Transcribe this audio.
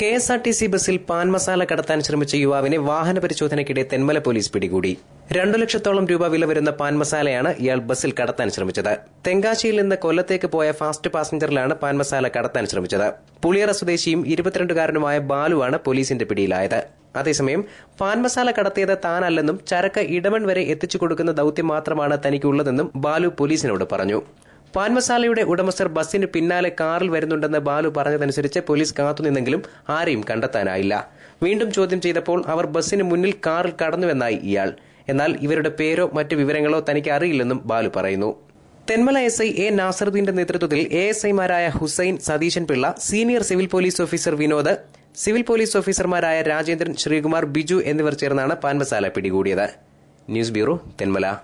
K S R T C ബസ്സിൽ പാൻ മസാല കടത്താൻ ശ്രമിച്ച യുവാവിനെ വാഹന പരിശോധനയ്ക്കിടെ തെന്മല പോലീസ് പിടികൂടി രണ്ടു ലക്ഷത്തോളം രൂപ വില വരുന്ന പാൻ മസാലയാണ് ഇയാൾ ബസ്സിൽ കടത്താൻ ശ്രമിച്ചത് തെങ്കാശിയിൽ നിന്ന് കൊല്ലത്തേക്ക് പോയ ഫാസ്റ്റ് പാസഞ്ചറിലാണ് പാൻ മസാല കടത്താൻ ശ്രമിച്ചത് പുളിയറ സ്വദേശിയും ഇരുപത്തിരണ്ടുകാരനുമായ ബാലുവാണ് പോലീസിന്റെ പിടിയിലായത് അതേസമയം പാൻ മസാല കടത്തിയത് താനല്ലെന്നും ചരക്ക് ഇടമൺ വരെ എത്തിച്ചു കൊടുക്കുന്ന ദൌത്യം മാത്രമാണ് തനിക്കുള്ളതെന്നും ബാലു പോലീസിനോട് പറഞ്ഞു പാൻമസാലയുടെ ഉടമസ്ഥർ ബസിന് പിന്നാലെ കാറിൽ വരുന്നുണ്ടെന്ന് ബാലു പറഞ്ഞതനുസരിച്ച് പോലീസ് കാത്തുനിന്നെങ്കിലും ആരെയും കണ്ടെത്താനായില്ല വീണ്ടും ചോദ്യം ചെയ്തപ്പോൾ അവർ ബസിന് മുന്നിൽ കാറിൽ കടന്നുവെന്നായി ഇയാൾ എന്നാൽ ഇവരുടെ പേരോ മറ്റു വിവരങ്ങളോ തനിക്ക് അറിയില്ലെന്നും ബാലു പറയുന്നു തെന്മല എസ് ഐ എ നാസറുദ്ദീന്റെ നേതൃത്വത്തിൽ എ എസ് ഐമാരായ Hussain Satheesan Pillai senior civil police officer Vinod civil police ഓഫീസർമാരായ രാജേന്ദ്രൻ ശ്രീകുമാർ ബിജു എന്നിവർ ചേർന്നാണ് പാൻമസാല പിടികൂടിയത് ന്യൂസ് ബ്യൂറോ തെന്മല